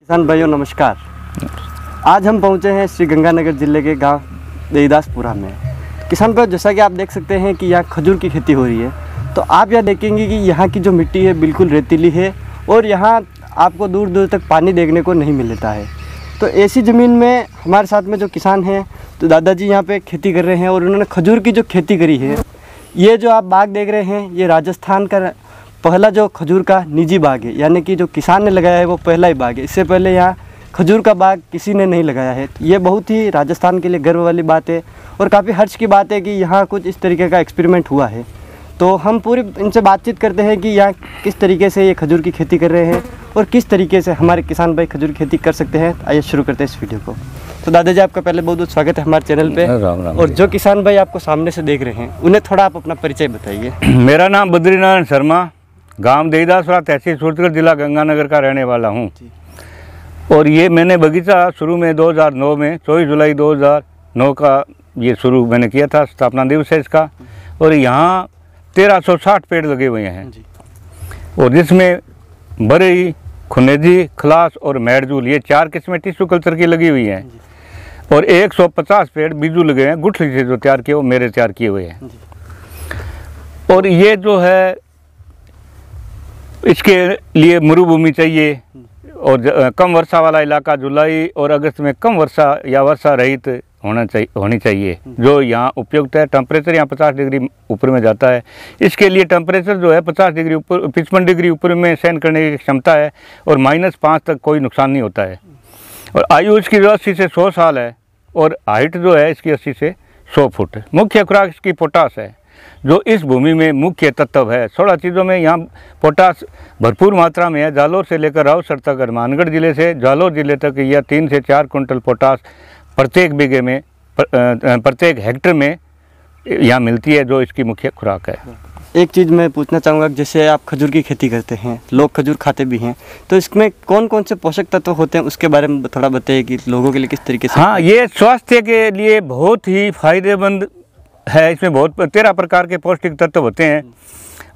किसान भाइयों नमस्कार आज हम पहुंचे हैं श्री गंगानगर जिले के गांव देवीदासपुरा में किसान भाई जैसा कि आप देख सकते हैं कि यहाँ खजूर की खेती हो रही है तो आप यह देखेंगे कि यहाँ की जो मिट्टी है बिल्कुल रेतीली है और यहाँ आपको दूर दूर तक पानी देखने को नहीं मिलता है तो ऐसी ज़मीन में हमारे साथ में जो किसान हैं तो दादाजी यहाँ पे खेती कर रहे हैं और उन्होंने खजूर की जो खेती करी है ये जो आप बाग देख रहे हैं ये राजस्थान का पहला जो खजूर का निजी बाग है यानी कि जो किसान ने लगाया है वो पहला ही बाग है इससे पहले यहाँ खजूर का बाग किसी ने नहीं लगाया है ये बहुत ही राजस्थान के लिए गर्व वाली बात है और काफ़ी हर्ष की बात है कि यहाँ कुछ इस तरीके का एक्सपेरिमेंट हुआ है तो हम पूरी इनसे बातचीत करते हैं कि यहाँ किस तरीके से ये खजूर की खेती कर रहे हैं और किस तरीके से हमारे किसान भाई खजूर की खेती कर सकते हैं आइए शुरू करते हैं इस वीडियो को तो दादाजी आपका पहले बहुत बहुत स्वागत है हमारे चैनल पे राम राम और जो किसान भाई आपको सामने से देख रहे हैं उन्हें थोड़ा आप अपना परिचय बताइए मेरा नाम बद्रीनारायण शर्मा गांव देहीदासरा तहसील सूरतगढ़ जिला गंगानगर का रहने वाला हूँ और ये मैंने बगीचा शुरू में 2009 में चौबीस जुलाई 2009 का ये शुरू मैंने किया था स्थापना दिवस है इसका और यहाँ 1360 पेड़ लगे हुए हैं और जिसमें बरई खुनेजी खलास और मैडजूल ये चार किस्में टिश्यू कल्चर की लगी हुई हैं और 150 पेड़ बीजू लगे हैं गुठली से जो तैयार किए वो मेरे तैयार किए हुए हैं और ये जो है इसके लिए मरुभूमि चाहिए और कम वर्षा वाला इलाका जुलाई और अगस्त में कम वर्षा या वर्षा रहित होना चाहिए होनी चाहिए जो यहाँ उपयुक्त है टेम्परेचर यहाँ पचास डिग्री ऊपर में जाता है इसके लिए टेम्परेचर जो है पचास डिग्री ऊपर पचपन डिग्री ऊपर में सहन करने की क्षमता है और माइनस पाँच तक कोई नुकसान नहीं होता है और आयु इसकी जो अस्सी से सौ साल है और हाइट जो है इसकी अस्सी से सौ फुट मुख्य खुराक इसकी पोटास है जो इस भूमि में मुख्य तत्व है सोलह चीज़ों में यहाँ पोटास भरपूर मात्रा में है जालोर से लेकर रावसर तक हनुमानगढ़ ज़िले से जालोर ज़िले तक यह तीन से चार कुंटल पोटास प्रत्येक बीघे में प्रत्येक हेक्टर में यहाँ मिलती है जो इसकी मुख्य खुराक है एक चीज़ मैं पूछना चाहूँगा जैसे आप खजूर की खेती करते हैं लोग खजूर खाते भी हैं तो इसमें कौन कौन से पोषक तत्व होते हैं उसके बारे में थोड़ा बताइए कि लोगों के लिए किस तरीके से हाँ ये स्वास्थ्य के लिए बहुत ही फायदेमंद है इसमें बहुत तेरह प्रकार के पौष्टिक तत्व होते हैं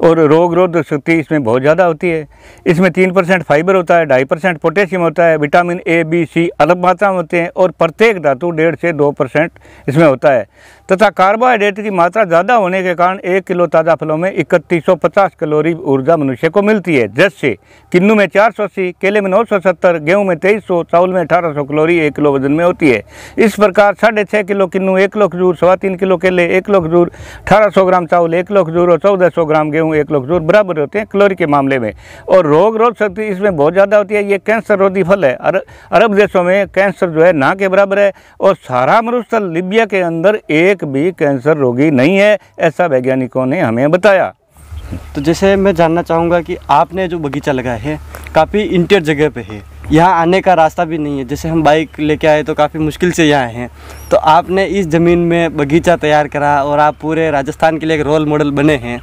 और रोग रोध शक्ति इसमें बहुत ज़्यादा होती है इसमें तीन परसेंट फाइबर होता है ढाई परसेंट पोटेशियम होता है विटामिन ए बी सी अलग मात्रा में होते हैं और प्रत्येक धातु डेढ़ से दो परसेंट इसमें होता है तथा कार्बोहाइड्रेट की मात्रा ज़्यादा होने के कारण एक किलो ताज़ा फलों में इकतीस सौ पचास कैलोरी ऊर्जा मनुष्य को मिलती है जैसे किन्नू में चार सौ अस्सी केले में नौ सौ सत्तर गेहूँ में तेईस सौ चावल में अठारह सौ कैलोरी एक किलो वजन में होती है इस प्रकार साढ़े छः किलो किन्नू एक किलो खजूर सवा तीन किलो केले एक किलो खजूर अठारह सौ ग्राम चावल एक किलो खजूर और चौदह सौ ग्राम गेहूँ हूँ एक लोग जरूर बराबर होते हैं क्लोरी के मामले में और रोग रोग शक्ति इसमें बहुत ज़्यादा होती है ये कैंसर रोधी फल है अरब देशों में कैंसर जो है ना के बराबर है और सारा मरुस्थल लिबिया के अंदर एक भी कैंसर रोगी नहीं है ऐसा वैज्ञानिकों ने हमें बताया तो जैसे मैं जानना चाहूँगा कि आपने जो बगीचा लगाया है काफ़ी इंटर जगह पर है यहाँ आने का रास्ता भी नहीं है जैसे हम बाइक लेके आए तो काफ़ी मुश्किल से यहाँ आए हैं तो आपने इस ज़मीन में बगीचा तैयार करा और आप पूरे राजस्थान के लिए एक रोल मॉडल बने हैं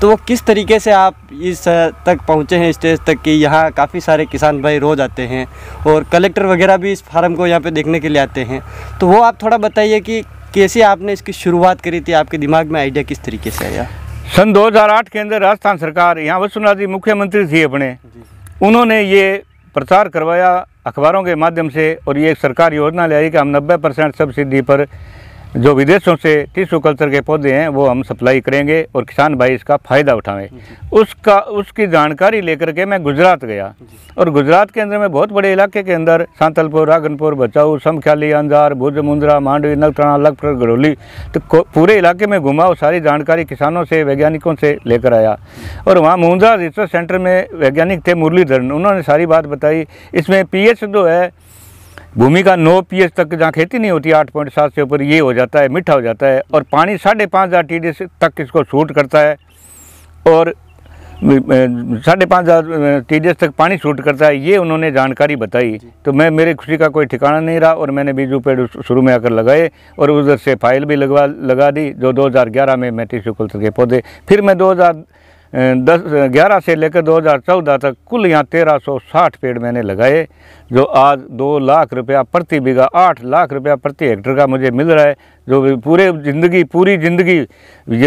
तो वो किस तरीके से आप इस तक पहुँचे हैं स्टेज तक कि यहाँ काफ़ी सारे किसान भाई रोज आते हैं और कलेक्टर वगैरह भी इस फार्म को यहाँ पे देखने के लिए आते हैं तो वो आप थोड़ा बताइए कि कैसे आपने इसकी शुरुआत करी थी आपके दिमाग में आइडिया किस तरीके से आया सन 2008 के अंदर राजस्थान सरकार यहाँ वसुनाथ जी मुख्यमंत्री थी अपने उन्होंने ये प्रचार करवाया अखबारों के माध्यम से और ये एक सरकार योजना आई कि हम नब्बे परसेंट सब्सिडी पर जो विदेशों से टिश्यू कल्चर के पौधे हैं वो हम सप्लाई करेंगे और किसान भाई इसका फ़ायदा उठाएं उसका उसकी जानकारी लेकर के मैं गुजरात गया और गुजरात के अंदर में बहुत बड़े इलाके के अंदर सांतलपुर रागनपुर बचाऊ समख्याली अंजार भुज मुंद्रा मांडवी नलतना लखपुर गढ़ोली तो पूरे इलाके में घुमा और सारी जानकारी किसानों से वैज्ञानिकों से लेकर आया और वहाँ मुंद्रा रिसर्च सेंटर में वैज्ञानिक थे मुरलीधरन उन्होंने सारी बात बताई इसमें पी जो है भूमि का नौ पीएच तक जहाँ खेती नहीं होती आठ पॉइंट सात से ऊपर ये हो जाता है मीठा हो जाता है और पानी साढ़े पाँच हज़ार टी डी तक इसको सूट करता है और साढ़े पाँच हज़ार टी डी तक पानी सूट करता है ये उन्होंने जानकारी बताई तो मैं मेरे खुशी का कोई ठिकाना नहीं रहा और मैंने बीजू पेड़ शुरू में आकर लगाए और उधर से फाइल भी लगवा लगा दी जो दो में मैं टिश्यू कल्चर के पौधे फिर मैं दो दस ग्यारह से लेकर 2014 तक कुल यहाँ 1360 पेड़ मैंने लगाए जो आज दो लाख रुपया प्रति बीघा आठ लाख रुपया प्रति हेक्टर का मुझे मिल रहा है जो पूरे ज़िंदगी पूरी ज़िंदगी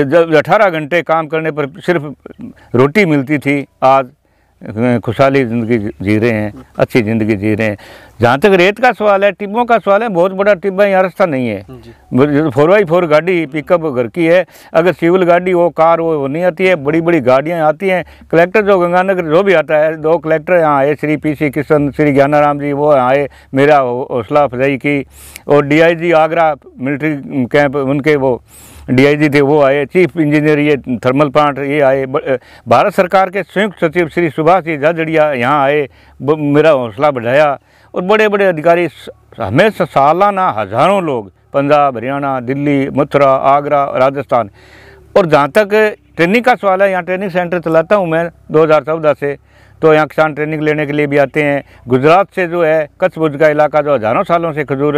जब अठारह घंटे काम करने पर सिर्फ रोटी मिलती थी आज खुशहाली ज़िंदगी जी रहे हैं अच्छी ज़िंदगी जी रहे हैं जहाँ तक रेत का सवाल है टिब्बों का सवाल है बहुत बड़ा टिब्बा यहाँ रास्ता नहीं है फोर बाई फोर गाड़ी पिकअप घर की है अगर सिविल गाड़ी हो कार हो वो नहीं आती है बड़ी बड़ी गाड़ियाँ आती हैं कलेक्टर जो गंगानगर जो भी आता है दो कलेक्टर यहाँ आए श्री पी सी किशन श्री ज्ञानाराम जी वो आए मेरा हौसला अफजाई की और D I G Agra military camp उनके वो डीआईजी थे वो आए चीफ इंजीनियर ये थर्मल प्लांट ये आए भारत सरकार के संयुक्त सचिव श्री सुभाष जी झाझड़िया यहाँ आए मेरा हौसला बढ़ाया और बड़े बड़े अधिकारी हमेशा सालाना हज़ारों लोग पंजाब हरियाणा दिल्ली मथुरा आगरा राजस्थान और जहाँ तक ट्रेनिंग का सवाल है यहाँ ट्रेनिंग सेंटर चलाता हूँ मैं दो से तो यहाँ किसान ट्रेनिंग लेने के लिए भी आते हैं गुजरात से जो है कच्छ भुज का इलाका जो हज़ारों सालों से खजूर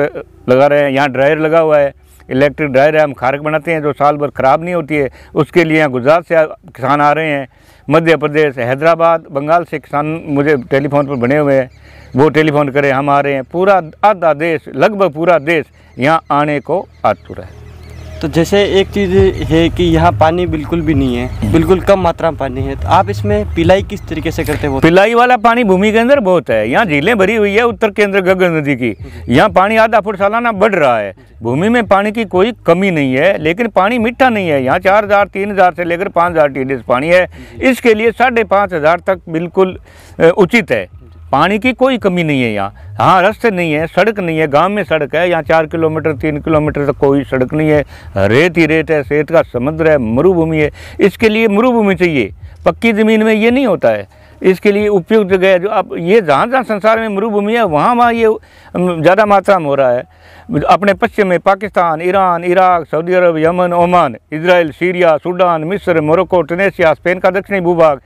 लगा रहे हैं यहाँ ड्रायर लगा हुआ है इलेक्ट्रिक ड्रायर है हम खारक बनाते हैं जो साल भर ख़राब नहीं होती है उसके लिए यहाँ गुजरात से किसान आ रहे हैं मध्य प्रदेश हैदराबाद बंगाल से किसान मुझे टेलीफोन पर बने हुए हैं वो टेलीफोन करें हम आ रहे हैं पूरा आधा देश लगभग पूरा देश यहाँ आने को आतुर है तो जैसे एक चीज़ है कि यहाँ पानी बिल्कुल भी नहीं है हम्म। बिल्कुल कम मात्रा में पानी है तो आप इसमें पिलाई किस तरीके से करते हो पिलाई वाला पानी भूमि के अंदर बहुत है यहाँ झीलें भरी हुई है उत्तर के अंदर नदी की यहाँ पानी आधा फुट सालाना बढ़ रहा है भूमि में पानी की कोई कमी नहीं है लेकिन पानी मीठा नहीं है यहाँ चार हज़ार तीन हज़ार से लेकर पाँच हज़ार टी पानी है इसके लिए साढ़े पाँच हज़ार तक बिल्कुल उचित है पानी की कोई कमी नहीं है यहाँ हाँ रास्ते नहीं है सड़क नहीं है गांव में सड़क है यहाँ चार किलोमीटर तीन किलोमीटर तक कोई सड़क नहीं है रेत ही रेत है सेहत का समुद्र है मरुभूमि है इसके लिए मरुभूमि चाहिए पक्की ज़मीन में ये नहीं होता है इसके लिए उपयुक्त जगह है जो आप ये जहाँ जहाँ संसार में मरुभूमि है वहाँ वहाँ ये ज़्यादा मात्रा में हो रहा है अपने पश्चिम में Pakistan Iran Iraq Saudi Arab Yemen Oman Israel Syria Sudan मिस्र मोरक्को टनेशिया स्पेन का दक्षिणी भूभाग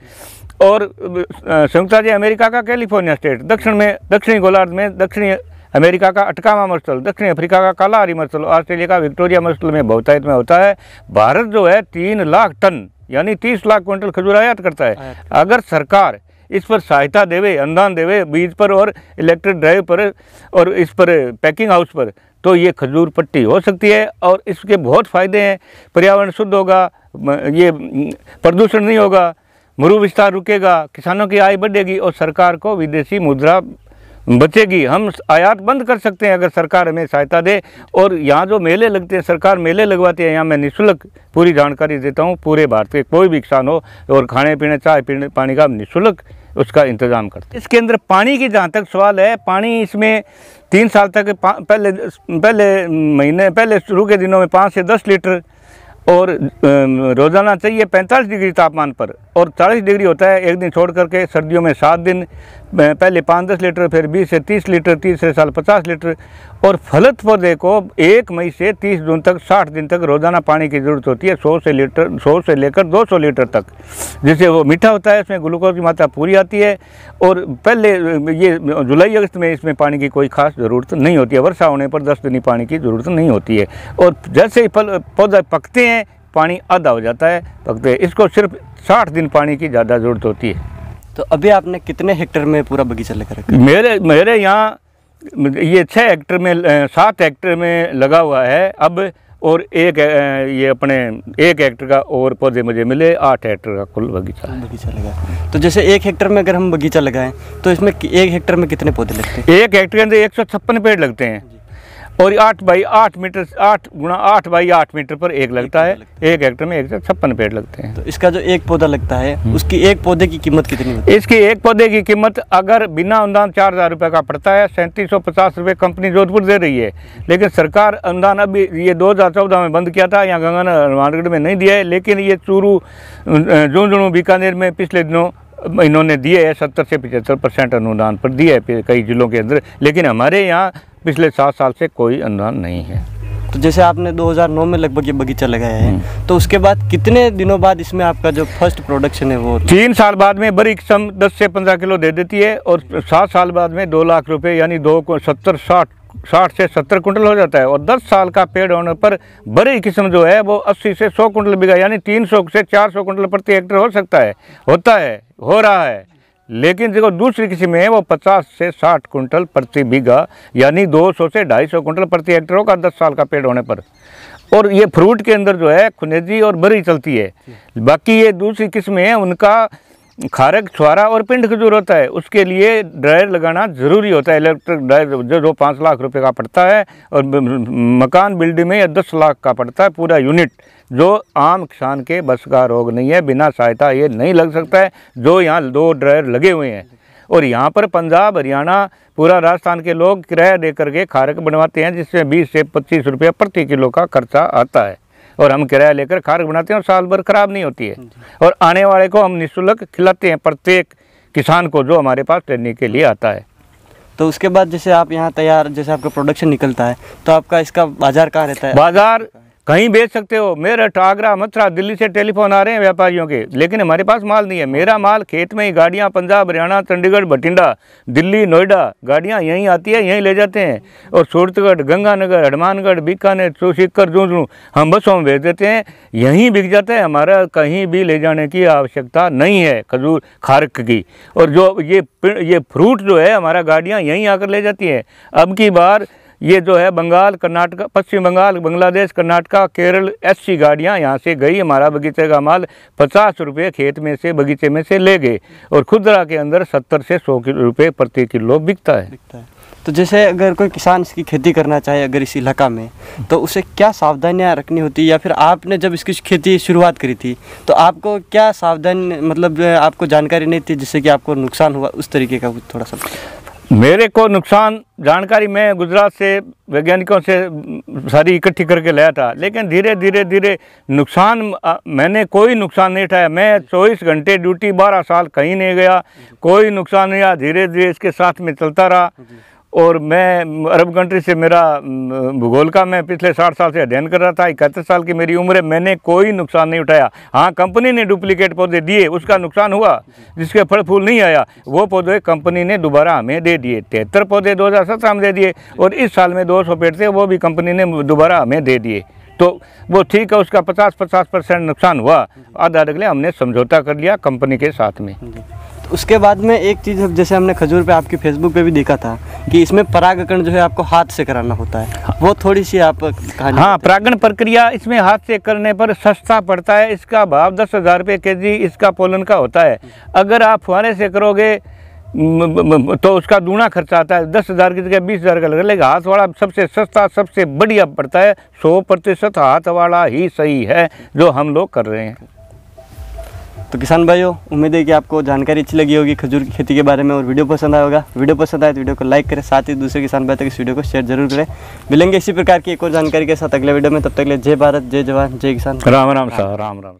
और संयुक्त राज्य अमेरिका का कैलिफोर्निया स्टेट दक्षिण में दक्षिणी गोलार्ध में दक्षिणी अमेरिका का अटकामा मरुस्थल दक्षिण अफ्रीका का कालाहारी मरुस्थल ऑस्ट्रेलिया का विक्टोरिया मरुस्थल में बहुतायत में होता है भारत जो है तीन लाख टन यानी तीस लाख क्विंटल खजूर आयात करता है अगर सरकार इस पर सहायता देवे अनुदान देवे बीज पर और इलेक्ट्रिक ड्राइव पर और इस पर पैकिंग हाउस पर तो ये खजूर पट्टी हो सकती है और इसके बहुत फ़ायदे हैं पर्यावरण शुद्ध होगा ये प्रदूषण नहीं होगा मुरु विस्तार रुकेगा किसानों की आय बढ़ेगी और सरकार को विदेशी मुद्रा बचेगी हम आयात बंद कर सकते हैं अगर सरकार हमें सहायता दे और यहाँ जो मेले लगते हैं सरकार मेले लगवाती है यहाँ मैं निःशुल्क पूरी जानकारी देता हूँ पूरे भारत के कोई भी किसान हो और खाने पीने चाय पीने पानी का निःशुल्क उसका इंतजाम करते हैं इसके अंदर पानी की जहाँ तक सवाल है पानी इसमें तीन साल तक पहले पहले महीने पहले शुरू के दिनों में पाँच से दस लीटर और रोज़ाना चाहिए 45 डिग्री तापमान पर और 40 डिग्री होता है एक दिन छोड़ करके सर्दियों में सात दिन पहले पाँच दस लीटर फिर बीस से तीस लीटर तीसरे साल पचास लीटर और फलत पौधे को एक मई से तीस जून तक साठ दिन तक रोज़ाना पानी की ज़रूरत होती है सौ से लीटर सौ से लेकर दो सौ लीटर तक जिससे वो मीठा होता है इसमें ग्लूकोज की मात्रा पूरी आती है और पहले ये जुलाई अगस्त में इसमें पानी की कोई खास ज़रूरत नहीं होती है वर्षा होने पर दस दिन ही पानी की ज़रूरत नहीं होती है और जैसे ही फल पौधे पकते हैं पानी आधा हो जाता है पकते इसको सिर्फ साठ दिन पानी की ज़्यादा ज़रूरत होती है तो अभी आपने कितने हेक्टर में पूरा बगीचा लगा रखा मेरे मेरे यहाँ ये छः हेक्टर में सात हेक्टर में लगा हुआ है अब और एक ये अपने एक हेक्टर का और पौधे मुझे मिले आठ हेक्टर का कुल बगीचा बगीचा लगा तो जैसे एक हेक्टर में अगर हम बगीचा लगाएं तो इसमें एक हेक्टर में कितने पौधे लगते हैं एक हेक्टर के अंदर एक सौ छप्पन पेड़ लगते हैं और आठ बाई आठ मीटर आठ गुणा आठ बाई आठ मीटर पर एक लगता है एक हेक्टर में एक सौ छप्पन पेड़ लगते हैं तो इसका जो एक पौधा लगता है हम्म। उसकी एक पौधे की कीमत कितनी है इसकी एक पौधे की कीमत अगर बिना अनुदान चार हज़ार रुपये का पड़ता है सैंतीस सौ पचास रुपये कंपनी जोधपुर दे रही है लेकिन सरकार अनुदान अभी ये दो हज़ार चौदह में बंद किया था यहाँ गंगानगर हनुमानगढ़ में नहीं दिया है लेकिन ये चूरू झुंझुनू बीकानेर में पिछले दिनों इन्होंने दिए है सत्तर से पिछहत्तर परसेंट अनुदान पर दिए है कई ज़िलों के अंदर लेकिन हमारे यहाँ पिछले सात साल से कोई अनुदान नहीं है तो जैसे आपने 2009 में लगभग ये बगीचा लगाया है हम्म। तो उसके बाद कितने दिनों बाद इसमें आपका जो फर्स्ट प्रोडक्शन है वो तीन साल बाद में बड़ी किस्म दस से पंद्रह किलो दे देती है और सात साल बाद में दो लाख रुपए यानी दो सत्तर साठ साठ से सत्तर कुंटल हो जाता है और दस साल का पेड़ होने पर बड़ी किस्म जो है वो अस्सी से सौ कुंटल बिगा यानी तीन से चार सौ कुंटल प्रति हेक्टर हो सकता है होता है हो रहा है लेकिन देखो दूसरी किस्म में वो 50 से 60 कुंटल प्रति बीघा यानी 200 से 250 कुंटल प्रति हेक्टर होगा 10 साल का पेड़ होने पर और ये फ्रूट के अंदर जो है खुनेजी और बरी चलती है बाकी ये दूसरी किस्में हैं उनका खारक छुआरा और पिंड खजूर होता है उसके लिए ड्रायर लगाना ज़रूरी होता है इलेक्ट्रिक ड्रायर जो जो पाँच लाख रुपए का पड़ता है और मकान बिल्डिंग में दस लाख का पड़ता है पूरा यूनिट जो आम किसान के बस का रोग नहीं है बिना सहायता ये नहीं लग सकता है जो यहाँ दो ड्रायर लगे हुए हैं और यहाँ पर पंजाब हरियाणा पूरा राजस्थान के लोग किराया दे करके खारक बनवाते हैं जिसमें बीस से पच्चीस रुपये प्रति किलो का खर्चा आता है और हम किराया लेकर खार बनाते हैं और साल भर खराब नहीं होती है और आने वाले को हम निःशुल्क खिलाते हैं प्रत्येक किसान को जो हमारे पास ट्रेनिंग के लिए आता है तो उसके बाद जैसे आप यहाँ तैयार जैसे आपका प्रोडक्शन निकलता है तो आपका इसका बाजार कहाँ रहता है बाजार कहीं बेच सकते हो मेरठ आगरा मथुरा दिल्ली से टेलीफोन आ रहे हैं व्यापारियों के लेकिन हमारे पास माल नहीं है मेरा माल खेत में ही गाड़ियाँ पंजाब हरियाणा चंडीगढ़ भटिंडा दिल्ली नोएडा गाड़ियाँ यहीं आती है यहीं ले जाते हैं और सूरतगढ़ गंगानगर हनुमानगढ़ बीकानेर चौसीकर झुंझुनू हम बसों में भेज देते हैं यहीं बिक जाते हैं हमारा कहीं भी ले जाने की आवश्यकता नहीं है खजूर खारक की और जो ये ये फ्रूट जो है हमारा गाड़ियाँ यहीं आकर ले जाती हैं अब की बार ये जो है बंगाल कर्नाटका पश्चिम बंगाल बांग्लादेश कर्नाटका केरल ऐसी गाड़ियाँ यहाँ से गई हमारा बगीचे का माल पचास रुपये खेत में से बगीचे में से ले गए और खुदरा के अंदर सत्तर से सौ रुपये प्रति किलो बिकता है, बिकता है। तो जैसे अगर कोई किसान इसकी खेती करना चाहे अगर इस इलाका में तो उसे क्या सावधानियां रखनी होती या फिर आपने जब इसकी खेती शुरुआत करी थी तो आपको क्या सावधान मतलब आपको जानकारी नहीं थी जिससे कि आपको नुकसान हुआ उस तरीके का कुछ थोड़ा सा मेरे को नुकसान जानकारी मैं गुजरात से वैज्ञानिकों से सारी इकट्ठी करके लाया था लेकिन धीरे धीरे धीरे नुकसान मैंने कोई नुकसान नहीं उठाया मैं चौबीस घंटे ड्यूटी बारह साल कहीं नहीं गया कोई नुकसान नहीं आया धीरे धीरे इसके साथ में चलता रहा और मैं अरब कंट्री से मेरा भूगोल का मैं पिछले साठ साल से अध्ययन कर रहा था इकहत्तर साल की मेरी उम्र है मैंने कोई नुकसान नहीं उठाया हाँ कंपनी ने डुप्लीकेट पौधे दिए उसका नुकसान हुआ जिसके फल फूल नहीं आया वो पौधे कंपनी ने दोबारा हमें दे दिए तिहत्तर पौधे दो में दे दिए और इस साल में दो सौ पेड़ थे वो भी कंपनी ने दोबारा हमें दे दिए तो वो ठीक है उसका पचास पचास परसेंट नुकसान हुआ आधा अगले हमने समझौता कर लिया कंपनी के साथ में उसके बाद में एक चीज़ जैसे हमने खजूर पे आपकी फेसबुक पे भी देखा था कि इसमें परागकरण जो है आपको हाथ से कराना होता है हाँ। वो थोड़ी सी आप कहानी हाँ परागण प्रक्रिया इसमें हाथ से करने पर सस्ता पड़ता है इसका भाव दस हज़ार रुपये के जी इसका पोलन का होता है अगर आप फुहारे से करोगे तो उसका दूना खर्चा आता है दस हज़ार की जगह बीस हज़ार का लगा लेकिन हाथ वाला सबसे सस्ता सबसे बढ़िया पड़ता है सौ प्रतिशत हाथ वाला ही सही है जो हम लोग कर रहे हैं तो किसान भाइयों उम्मीद है कि आपको जानकारी अच्छी लगी होगी खजूर की खेती के बारे में और वीडियो पसंद आया होगा वीडियो पसंद आए तो वीडियो को लाइक करें साथ ही दूसरे किसान भाई तक इस वीडियो को शेयर जरूर करें मिलेंगे इसी प्रकार की एक और जानकारी के साथ अगले वीडियो में तब तक ले जय भारत जय जवान जय किसान राम राम साहब राम राम